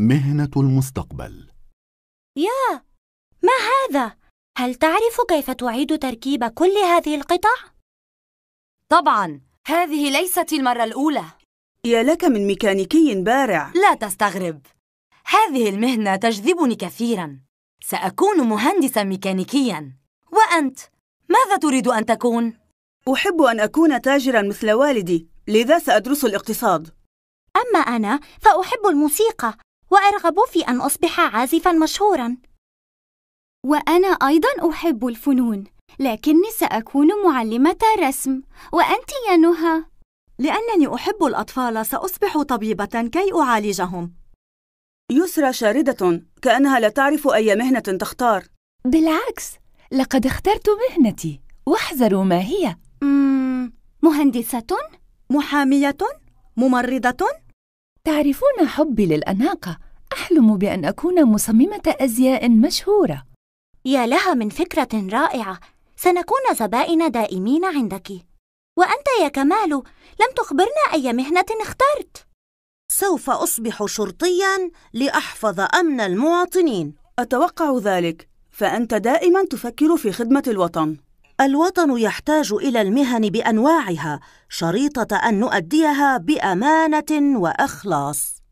مهنة المستقبل يا ما هذا؟ هل تعرف كيف تعيد تركيب كل هذه القطع؟ طبعا هذه ليست المرة الأولى يا لك من ميكانيكي بارع لا تستغرب هذه المهنة تجذبني كثيرا سأكون مهندسا ميكانيكيا وأنت ماذا تريد أن تكون؟ أحب أن أكون تاجرا مثل والدي لذا سأدرس الاقتصاد أما أنا فأحب الموسيقى وأرغب في أن أصبح عازفاً مشهوراً وأنا أيضاً أحب الفنون لكني سأكون معلمة رسم وأنت يا نهى لأنني أحب الأطفال سأصبح طبيبة كي أعالجهم يسرى شاردة كأنها لا تعرف أي مهنة تختار بالعكس لقد اخترت مهنتي واحذروا ما هي مهندسة؟ محامية؟ ممرضة؟ تعرفون حبي للأناقة أحلم بأن أكون مصممة أزياء مشهورة يا لها من فكرة رائعة سنكون زبائن دائمين عندك وأنت يا كمال لم تخبرنا أي مهنة اخترت سوف أصبح شرطياً لأحفظ أمن المواطنين أتوقع ذلك فأنت دائماً تفكر في خدمة الوطن الوطن يحتاج إلى المهن بأنواعها شريطة أن نؤديها بأمانة وإخلاص